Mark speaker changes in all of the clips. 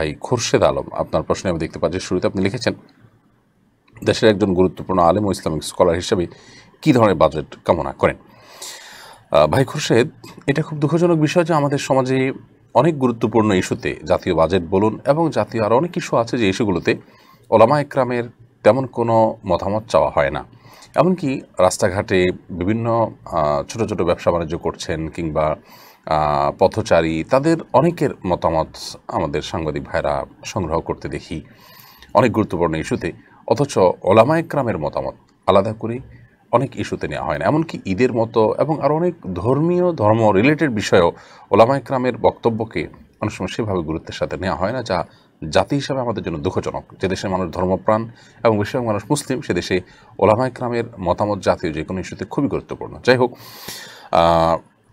Speaker 1: ভাই খুরশেদ আলম আপনার প্রশ্নে আমি দেখতে পাচ্ছি শুরুতে আপনি লিখেছেন দেশের একজন গুরুত্বপূর্ণ আলেম ও ইসলামিক স্কলার হিসেবে কী ধরনের বাজেট কামনা করেন ভাই খুরশেদ এটা খুব দুঃখজনক বিষয় যে আমাদের সমাজে অনেক গুরুত্বপূর্ণ ইস্যুতে জাতীয় বাজেট বলুন এবং জাতীয় আরও অনেক ইস্যু আছে যে ইস্যুগুলোতে ওলামা একরামের তেমন কোনো মতামত চাওয়া হয় না এমনকি রাস্তাঘাটে বিভিন্ন ছোট ছোট ব্যবসা বাণিজ্য করছেন কিংবা পথচারী তাদের অনেকের মতামত আমাদের সাংবাদিক ভাইরা সংগ্রহ করতে দেখি অনেক গুরুত্বপূর্ণ ইস্যুতে অথচ ওলামা একরামের মতামত আলাদা করে অনেক ইস্যুতে নেওয়া হয় না এমনকি ঈদের মতো এবং আরও অনেক ধর্মীয় ধর্ম রিলেটেড বিষয়েও ওলামা একরামের বক্তব্যকে অনেক সময় সেভাবে গুরুত্বের সাথে নেওয়া হয় না যা জাতি হিসাবে আমাদের জন্য দুঃখজনক যে দেশের মানুষ ধর্মপ্রাণ এবং বেশিরভাগ মানুষ মুসলিম সে দেশে ওলামা একরামের মতামত জাতীয় যে কোনো ইস্যুতে খুবই গুরুত্বপূর্ণ যাই হোক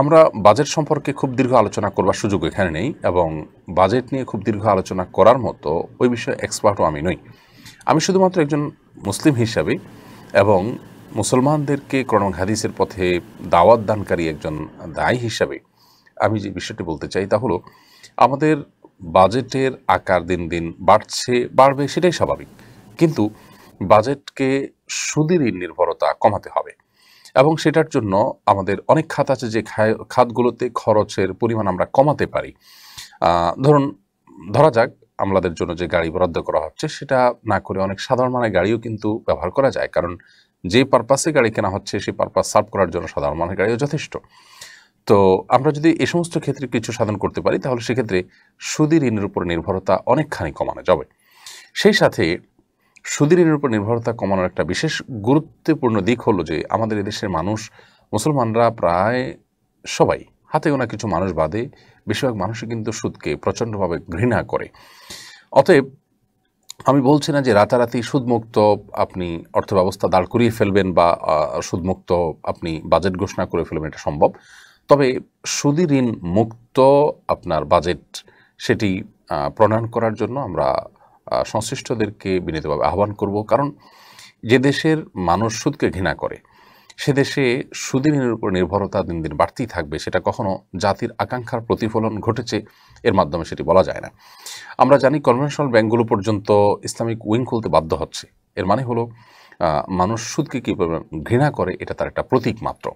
Speaker 1: আমরা বাজেট সম্পর্কে খুব দীর্ঘ আলোচনা করবার সুযোগ এখানে নেই এবং বাজেট নিয়ে খুব দীর্ঘ আলোচনা করার মতো ওই বিষয়ে এক্সপার্টও আমি নই আমি শুধুমাত্র একজন মুসলিম হিসাবে এবং মুসলমানদেরকে করণ হাদিসের পথে দাওয়াত দানকারী একজন দায়ী হিসাবে আমি যে বিষয়টি বলতে চাই তা হলো আমাদের বাজেটের আকার দিন দিন বাড়ছে বাড়বে সেটাই স্বাভাবিক কিন্তু বাজেটকে সুদের নির্ভরতা কমাতে হবে এবং সেটার জন্য আমাদের অনেক খাত আছে যে খাতগুলোতে খরচের পরিমাণ আমরা কমাতে পারি ধরুন ধরা যাক আমাদের জন্য যে গাড়ি বরাদ্দ করা হচ্ছে সেটা না করে অনেক সাধারণ মানের গাড়িও কিন্তু ব্যবহার করা যায় কারণ যে পারপাসে গাড়ি কেনা হচ্ছে সেই পারপাস সার্ভ করার জন্য সাধারণ মানের গাড়িও যথেষ্ট তো আমরা যদি এ সমস্ত ক্ষেত্রে কিছু সাধন করতে পারি তাহলে সেক্ষেত্রে সুদী ঋণের উপর নির্ভরতা অনেকখানি কমানো যাবে সেই সাথে সুদী ঋণের উপর নির্ভরতা কমানোর একটা বিশেষ গুরুত্বপূর্ণ দিক হলো যে আমাদের এদেশের মানুষ মুসলমানরা প্রায় সবাই হাতে গোনা কিছু মানুষ বাদে বেশিরভাগ মানুষই কিন্তু সুদকে প্রচণ্ডভাবে ঘৃণা করে অতএব আমি বলছি না যে রাতারাতি সুদমুক্ত আপনি অর্থব্যবস্থা দাঁড় করিয়ে ফেলবেন বা সুদমুক্ত আপনি বাজেট ঘোষণা করে ফেলবেন এটা সম্ভব তবে সুদী ঋণ মুক্ত আপনার বাজেট সেটি প্রণয়ন করার জন্য আমরা সংশ্লিষ্টদেরকে বিনীতভাবে আহ্বান করব কারণ যে দেশের মানুষ সুদকে ঘৃণা করে সে দেশে সুদের উপর নির্ভরতা দিন দিন বাড়তেই থাকবে সেটা কখনো জাতির আকাঙ্ক্ষার প্রতিফলন ঘটেছে এর মাধ্যমে সেটি বলা যায় না আমরা জানি কনভেনশনাল ব্যাঙ্কগুলো পর্যন্ত ইসলামিক উইং খুলতে বাধ্য হচ্ছে এর মানে হলো মানুষ সুদকে কী ঘৃণা করে এটা তার একটা প্রতীক মাত্র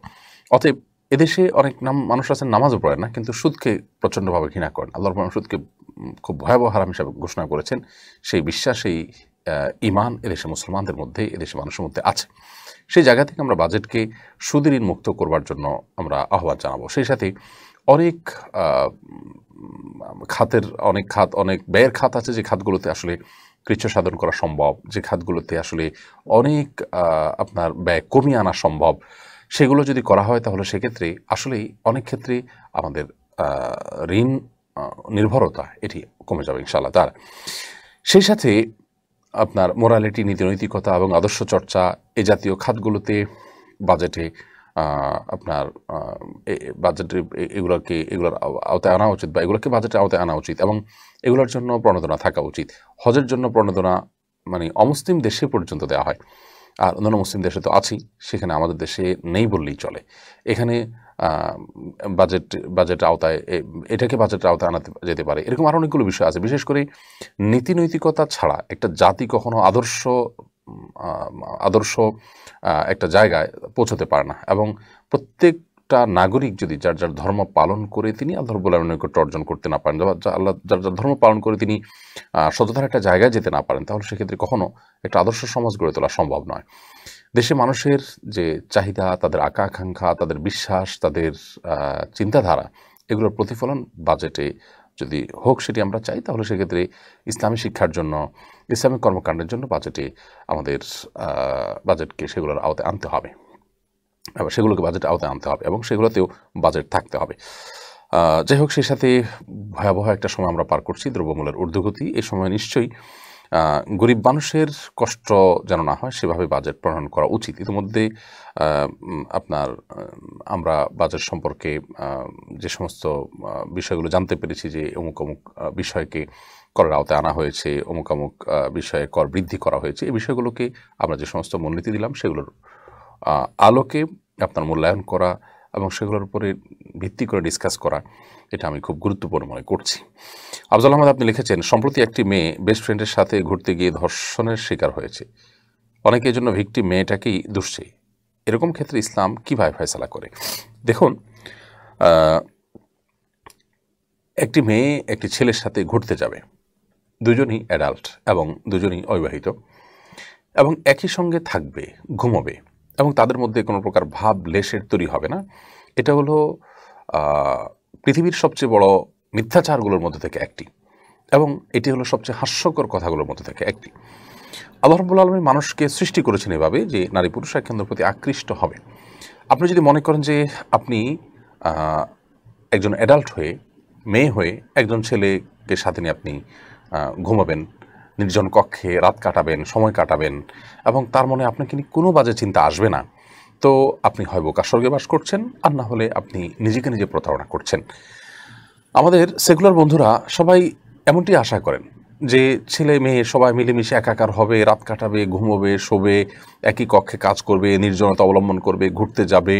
Speaker 1: অতএব এদেশে অনেক নাম মানুষ আছেন নামাজও পড়ে না কিন্তু সুদকে প্রচণ্ডভাবে ঘৃণা করেন আল্লাহর সুদকে খুব ভয়াবহ হারাম হিসাবে ঘোষণা করেছেন সেই বিশ্বাস সেই ইমান এদেশে মুসলমানদের মধ্যে এদেশে মানুষের মধ্যে আছে সেই জায়গা থেকে আমরা বাজেটকে সুদের মুক্ত করবার জন্য আমরা আহ্বান জানাবো সেই সাথে অনেক খাতের অনেক খাত অনেক ব্যয়ের খাত আছে যে খাতগুলোতে আসলে কৃচ্ছ সাধন করা সম্ভব যে খাতগুলোতে আসলে অনেক আপনার ব্যয় কমিয়ে আনা সম্ভব সেগুলো যদি করা হয় তাহলে সেক্ষেত্রে আসলেই অনেক ক্ষেত্রে আমাদের ঋণ নির্ভরতা এটি কমে যাবে ইনশাল্লাহ তার সেই সাথে আপনার মোরালিটি নীতিনৈতিকতা এবং আদর্শ চর্চা এ জাতীয় খাতগুলোতে বাজেটে আপনার বাজেটে এগুলোকে এগুলোর আওতায় আনা উচিত বা এগুলোকে বাজেটের আওতায় আনা উচিত এবং এগুলোর জন্য প্রণোদনা থাকা উচিত হজের জন্য প্রণোদনা মানে অমুসলিম দেশে পর্যন্ত দেওয়া হয় আর অন্যান্য মুসলিম দেশে তো আছেই সেখানে আমাদের দেশে নেই বললেই চলে এখানে বাজেট বাজেট আওতায় এটাকে বাজেট আওতায় আনাতে যেতে পারে এরকম আরও অনেকগুলো বিষয় আছে বিশেষ করে নীতি নৈতিকতা ছাড়া একটা জাতি কখনো আদর্শ আদর্শ একটা জায়গায় পৌঁছতে পারে না এবং প্রত্যেক একটা নাগরিক যদি যার যার ধর্ম পালন করে তিনি আল্লাহর বলে নৈকট্য অর্জন করতে না পারেন আল্লাহ যার যার ধর্ম পালন করে তিনি সততার একটা জায়গায় যেতে না পারেন তাহলে সেক্ষেত্রে কখনো একটা আদর্শ সমাজ গড়ে তোলা সম্ভব নয় দেশে মানুষের যে চাহিদা তাদের আকাঙ্ক্ষা তাদের বিশ্বাস তাদের চিন্তাধারা এগুলোর প্রতিফলন বাজেটে যদি হোক সেটি আমরা চাই তাহলে সেক্ষেত্রে ইসলামী শিক্ষার জন্য ইসলামিক কর্মকাণ্ডের জন্য বাজেটে আমাদের বাজেটকে সেগুলোর আওতায় আনতে হবে এবার সেগুলোকে বাজেট আওতায় আনতে হবে এবং সেগুলোতেও বাজেট থাকতে হবে যাই হোক সেই সাথে ভয়াবহ একটা সময় আমরা পার করছি দ্রব্যমূল্যের ঊর্ধ্বগতি এ সময় নিশ্চয়ই গরিব মানুষের কষ্ট যেন না হয় সেভাবে বাজেট প্রণয়ন করা উচিত ইতিমধ্যে আপনার আমরা বাজেট সম্পর্কে যে সমস্ত বিষয়গুলো জানতে পেরেছি যে অমুক অমুক বিষয়কে করের আওতায় আনা হয়েছে অমুক অমুক বিষয়ে কর বৃদ্ধি করা হয়েছে এই বিষয়গুলোকে আমরা যে সমস্ত মূলনীতি দিলাম সেগুলোর আলোকে আপনার মূল্যায়ন করা এবং সেগুলোর উপরে ভিত্তি করে ডিসকাস করা এটা আমি খুব গুরুত্বপূর্ণ মনে করছি আফজাল আহমদ আপনি লিখেছেন সম্প্রতি একটি মেয়ে বেস্ট ফ্রেন্ডের সাথে ঘুরতে গিয়ে ধর্ষণের শিকার হয়েছে অনেকের জন্য ভিক্টি মেয়েটাকেই দুষছে এরকম ক্ষেত্রে ইসলাম কীভাবে ফয়সালা করে দেখুন একটি মেয়ে একটি ছেলের সাথে ঘুরতে যাবে দুজনই অ্যাডাল্ট এবং দুজনই অবিবাহিত এবং একই সঙ্গে থাকবে ঘুমবে এবং তাদের মধ্যে কোনো প্রকার ভাব লেশের তৈরি হবে না এটা হলো পৃথিবীর সবচেয়ে বড় মিথ্যাচারগুলোর মধ্যে থেকে একটি এবং এটি হলো সবচেয়ে হাস্যকর কথাগুলোর মধ্যে থেকে একটি আল্লাহ রব্বুল আলমী মানুষকে সৃষ্টি করেছেন এভাবে যে নারী পুরুষ কেন্দ্রের প্রতি আকৃষ্ট হবে আপনি যদি মনে করেন যে আপনি একজন অ্যাডাল্ট হয়ে মেয়ে হয়ে একজন ছেলেকে সাথে নিয়ে আপনি ঘুমাবেন নির্জন কক্ষে রাত কাটাবেন সময় কাটাবেন এবং তার মনে আপনাকে নিয়ে কোনো বাজে চিন্তা আসবে না তো আপনি হয় বোকা স্বর্গে বাস করছেন আর না হলে আপনি নিজেকে নিজে প্রতারণা করছেন আমাদের সেকুলার বন্ধুরা সবাই এমনটি আশা করেন যে ছেলে মেয়ে সবাই মিলেমিশে একাকার হবে রাত কাটাবে ঘুমোবে শোবে একই কক্ষে কাজ করবে নির্জনতা অবলম্বন করবে ঘুরতে যাবে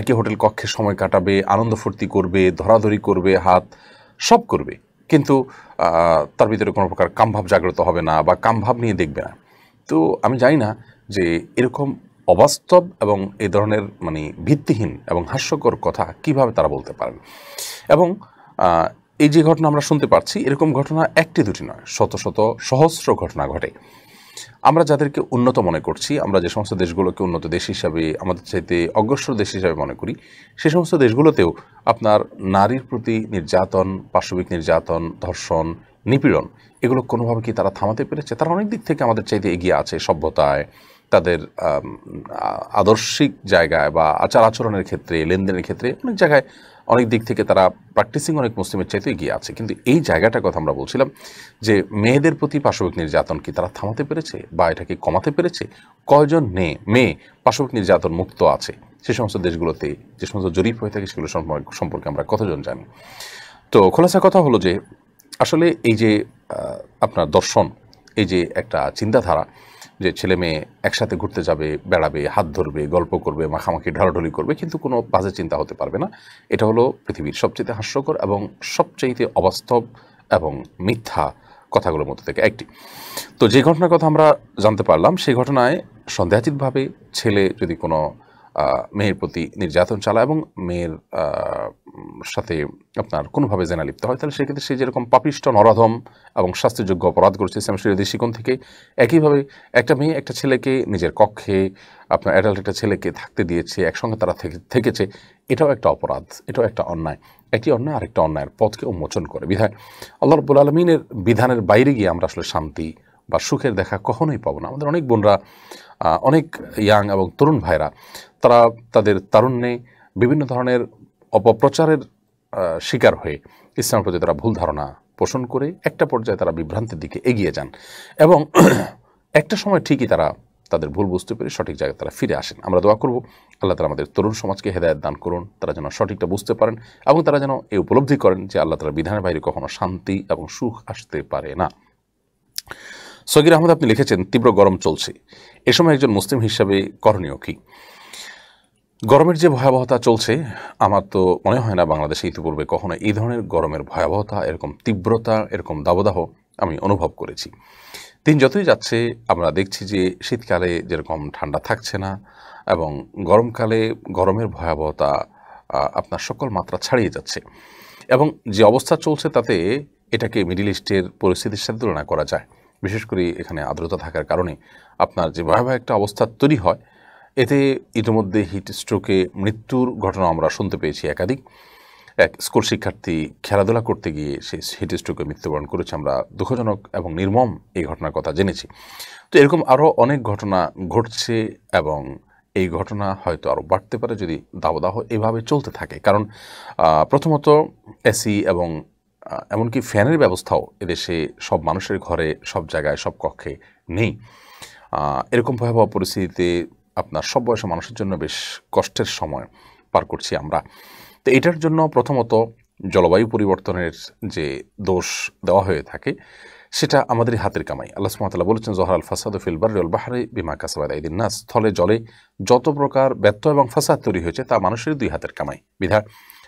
Speaker 1: একই হোটেল কক্ষে সময় কাটাবে আনন্দ ফুর্তি করবে ধরাধরি করবে হাত সব করবে কিন্তু তার ভিতরে কোনো প্রকার কামভাব জাগ্রত হবে না বা কামভাব নিয়ে দেখবে না তো আমি জানি না যে এরকম অবাস্তব এবং এ ধরনের মানে ভিত্তিহীন এবং হাস্যকর কথা কিভাবে তারা বলতে পারেন এবং এই যে ঘটনা আমরা শুনতে পারছি এরকম ঘটনা একটি দুটি নয় শত শত সহস্র ঘটনা ঘটে আমরা যাদেরকে উন্নত মনে করছি আমরা যে সমস্ত দেশগুলোকে উন্নত দেশ হিসাবে আমাদের চাইতে অগ্রসর দেশ হিসাবে মনে করি সে সমস্ত দেশগুলোতেও আপনার নারীর প্রতি নির্যাতন পাশবিক নির্যাতন ধর্ষণ নিপীড়ন এগুলো কোনোভাবে কি তারা থামাতে পেরেছে তারা অনেক দিক থেকে আমাদের চাইতে এগিয়ে আছে সভ্যতায় তাদের আদর্শিক জায়গায় বা আচার আচরণের ক্ষেত্রে লেনদেনের ক্ষেত্রে অনেক জায়গায় অনেক দিক থেকে তারা প্র্যাকটিসিং অনেক মুসলিমের চাইতে এগিয়ে আছে কিন্তু এই জায়গাটার কথা আমরা বলছিলাম যে মেয়েদের প্রতি পাশবিক নির্যাতন কি তারা থামাতে পেরেছে বা এটাকে কমাতে পেরেছে কয়জন মেয়ে মেয়ে পাশবিক নির্যাতন মুক্ত আছে সে সমস্ত দেশগুলোতে যে সমস্ত জরিপ হয়ে থাকে সেগুলো সম্পর্কে আমরা কতজন জানি তো খোলাসা কথা হলো যে আসলে এই যে আপনার দর্শন এই যে একটা চিন্তাধারা যে ছেলে মেয়ে একসাথে ঘুরতে যাবে বেড়াবে হাত ধরবে গল্প করবে মাখামাখি ঢালাঢলি করবে কিন্তু কোনো বাজে চিন্তা হতে পারবে না এটা হলো পৃথিবীর সবচেয়ে হাস্যকর এবং সবচেয়েতে অবাস্তব এবং মিথ্যা কথাগুলোর মধ্যে থেকে একটি তো যে ঘটনার কথা আমরা জানতে পারলাম সেই ঘটনায় সন্দেহাতীতভাবে ছেলে যদি কোনো মেয়ের প্রতি নির্যাতন চালায় এবং মেয়ের সাথে আপনার কোনোভাবে জেনা লিপ্ত হয় তাহলে সেক্ষেত্রে সে যেরকম পাপিষ্ট নরাধম এবং শাস্তিযোগ্য অপরাধ করেছে স্যামশির দৃষ্টিকোণ থেকে একইভাবে একটা মেয়ে একটা ছেলেকে নিজের কক্ষে আপনার অ্যাডাল্ট একটা ছেলেকে থাকতে দিয়েছে একসঙ্গে তারা থেকেছে এটাও একটা অপরাধ এটাও একটা অন্যায় একটি অন্যায় আরেকটা অন্যায়ের পথকে উন্মোচন করে বিধায় আল্লাহ রব্বুল আলমিনের বিধানের বাইরে গিয়ে আমরা আসলে শান্তি বা সুখের দেখা কখনোই পাবো না আমাদের অনেক বোনরা অনেক ইয়াং এবং তরুণ ভাইরা তারা তাদের তারুণ্যে বিভিন্ন ধরনের অপপ্রচারের শিকার হয়ে ইসলাম প্রতি তারা ভুল ধারণা পোষণ করে একটা পর্যায়ে তারা বিভ্রান্তির দিকে এগিয়ে যান এবং একটা সময় ঠিকই তারা তাদের ভুল বুঝতে পেরে সঠিক জায়গায় তারা ফিরে আসেন আমরা দোয়া করব আল্লাহ তালা আমাদের তরুণ সমাজকে হেদায়ত দান করুন তারা যেন সঠিকটা বুঝতে পারেন এবং তারা যেন এই উপলব্ধি করেন যে আল্লাহ তালা বিধানের বাইরে কখনো শান্তি এবং সুখ আসতে পারে না সগির আহমদ আপনি লিখেছেন তীব্র গরম চলছে এ সময় একজন মুসলিম হিসাবে করণীয় কী গরমের যে ভয়াবহতা চলছে আমার তো মনে হয় না বাংলাদেশে ইতিপূর্বে কখনো এই ধরনের গরমের ভয়াবহতা এরকম তীব্রতা এরকম দাবদাহ আমি অনুভব করেছি দিন যতই যাচ্ছে আমরা দেখছি যে শীতকালে যেরকম ঠান্ডা থাকছে না এবং গরমকালে গরমের ভয়াবহতা আপনার সকল মাত্রা ছাড়িয়ে যাচ্ছে এবং যে অবস্থা চলছে তাতে এটাকে মিডিল ইস্টের পরিস্থিতির সাথে তুলনা করা যায় বিশেষ করে এখানে আর্দ্রতা থাকার কারণে আপনার যে ভয়াবহ একটা অবস্থা তৈরি হয় এতে ইতিমধ্যে হিট স্ট্রোকে মৃত্যুর ঘটনা আমরা শুনতে পেয়েছি একাধিক এক স্কুল শিক্ষার্থী খেলাধুলা করতে গিয়ে সে হিট স্ট্রোকে মৃত্যুবরণ করেছে আমরা দুঃখজনক এবং নির্মম এই ঘটনার কথা জেনেছি তো এরকম আরও অনেক ঘটনা ঘটছে এবং এই ঘটনা হয়তো আরও বাড়তে পারে যদি দাবদাহ এভাবে চলতে থাকে কারণ প্রথমত এসি এবং এমনকি ফ্যানের ব্যবস্থাও এদেশে সব মানুষের ঘরে সব জায়গায় সব কক্ষে নেই এরকম ভয়াবহ পরিস্থিতিতে আপনার সব বয়সের মানুষের জন্য বেশ কষ্টের সময় পার করছি আমরা তো এটার জন্য প্রথমত জলবায়ু পরিবর্তনের যে দোষ দেওয়া হয়ে থাকে সেটা আমাদের হাতের কামাই আল্লাহ সুমতাল্লাহ বলেছেন জহর আল ফাসাদ ফিলবার রেল বাহারে বিমা কাসাবাদ দিন না স্থলে জলে যত প্রকার ব্যর্থ এবং ফাসাদ তৈরি হয়েছে তা মানুষের দুই হাতের কামাই বিধা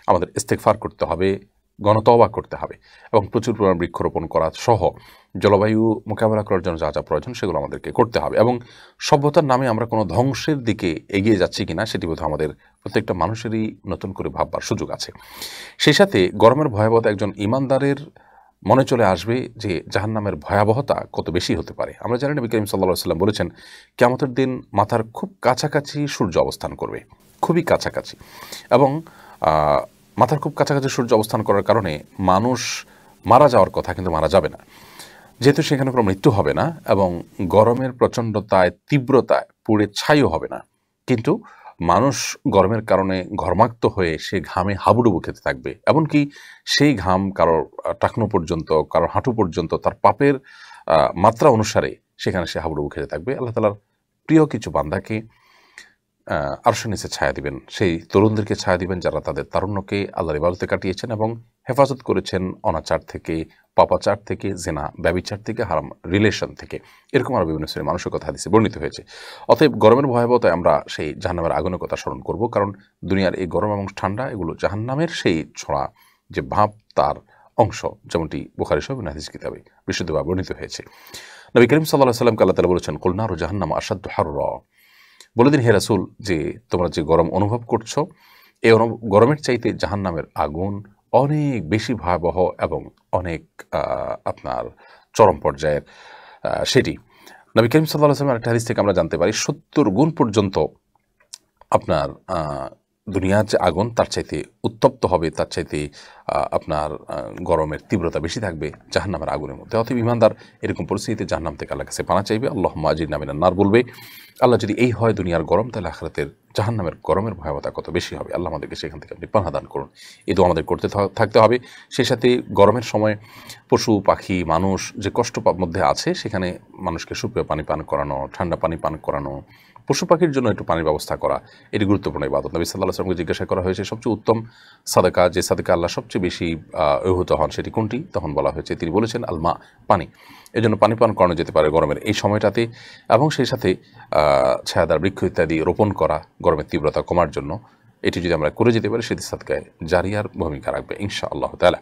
Speaker 1: আমাদের ইস্তেকফার করতে হবে গণতবা করতে হবে এবং প্রচুর পরিমাণ বৃক্ষরোপণ করা সহ জলবায়ু মোকাবেলা করার জন্য যা যা প্রয়োজন সেগুলো আমাদেরকে করতে হবে এবং সভ্যতার নামে আমরা কোনো ধ্বংসের দিকে এগিয়ে যাচ্ছি কিনা সেটি বোধহয় আমাদের প্রত্যেকটা মানুষেরই নতুন করে ভাববার সুযোগ আছে সেই সাথে গরমের ভয়াবহতা একজন ইমানদারের মনে চলে আসবে যে নামের ভয়াবহতা কত বেশি হতে পারে আমরা জানি নবী করিম সাল্লা সাল্লাম বলেছেন কেমতের দিন মাথার খুব কাছাকাছি সূর্য অবস্থান করবে খুবই কাছাকাছি এবং মাথার খুব কাছাকাছি সূর্য অবস্থান করার কারণে মানুষ মারা যাওয়ার কথা কিন্তু মারা যাবে না যেহেতু সেখানে কোনো মৃত্যু হবে না এবং গরমের প্রচণ্ডতায় তীব্রতায় পুড়ে ছাইও হবে না কিন্তু মানুষ গরমের কারণে ঘর্মাক্ত হয়ে সে ঘামে হাবুডুবু খেতে থাকবে এমনকি সেই ঘাম কারোর টাকনো পর্যন্ত কারোর হাঁটু পর্যন্ত তার পাপের মাত্রা অনুসারে সেখানে সে হাবুডুবু খেতে থাকবে আল্লাহ তালার প্রিয় কিছু বান্দাকে আরশ নিচে ছায়া দিবেন সেই তরুণদেরকে ছায়া দিবেন যারা তাদের তারুণ্যকে আল্লাহর ইবাদতে কাটিয়েছেন এবং হেফাজত করেছেন অনাচার থেকে পাপাচার থেকে জেনা ব্যবিচার থেকে হারাম রিলেশন থেকে এরকম আরও বিভিন্ন শ্রেণীর মানুষের কথা হাদিসে বর্ণিত হয়েছে অতএব গরমের ভয়াবহতায় আমরা সেই জাহান্নামের আগুনের কথা স্মরণ করব কারণ দুনিয়ার এই গরম এবং ঠান্ডা এগুলো জাহান্নামের সেই ছড়া যে ভাব তার অংশ যেমনটি বুখারি সব নাহিস কিতাবে বিশুদ্ধভাবে বর্ণিত হয়েছে নবী করিম সাল্লাহ সাল্লামকে আল্লাহ তালা বলেছেন কলনার ও জাহান্নাম আসাদ হার বলে দিন হে রাসুল যে তোমরা যে গরম অনুভব করছো এই গরমের চাইতে জাহান নামের আগুন অনেক বেশি ভয়াবহ এবং অনেক আপনার চরম পর্যায়ের সেটি নবী করিম সাল্লাহ আসলামের একটা হাদিস থেকে আমরা জানতে পারি সত্তর গুণ পর্যন্ত আপনার দুনিয়ার যে আগুন তার চাইতে উত্তপ্ত হবে তার চাইতে আপনার গরমের তীব্রতা বেশি থাকবে জাহান্নামের আগুনের মধ্যে অথব ইমানদার এরকম পরিস্থিতিতে জাহান্নাম থেকে আল্লাহ কাছে পানা চাইবে আল্লাহ মাজির নামে নার বলবে আল্লাহ যদি এই হয় দুনিয়ার গরম তাহলে আখরাতের জাহান্নামের গরমের ভয়াবতা কত বেশি হবে আল্লাহ আমাদেরকে সেখান থেকে আপনি দান করুন এ তো আমাদের করতে থাকতে হবে সেই সাথে গরমের সময় পশু পাখি মানুষ যে কষ্ট মধ্যে আছে সেখানে মানুষকে সুপ্রিয় পানি পান করানো ঠান্ডা পানি পান করানো পশু পাখির জন্য একটু পানির ব্যবস্থা করা এটি গুরুত্বপূর্ণ বাদত নবী সাল্লাহ আসলামকে জিজ্ঞাসা করা হয়েছে সবচেয়ে উত্তম সাদেকা যে সাদেকা আল্লাহ সবচেয়ে বেশি অভিভূত হন সেটি কোনটি তখন বলা হয়েছে তিনি বলেছেন আলমা পানি এই জন্য পানি পান করানো যেতে পারে গরমের এই সময়টাতে এবং সেই সাথে ছায়াদার বৃক্ষ ইত্যাদি রোপণ করা গরমের তীব্রতা কমার জন্য এটি যদি আমরা করে যেতে পারি সেটি সাদকায় জারিয়ার ভূমিকা রাখবে ইনশা আল্লাহ তালা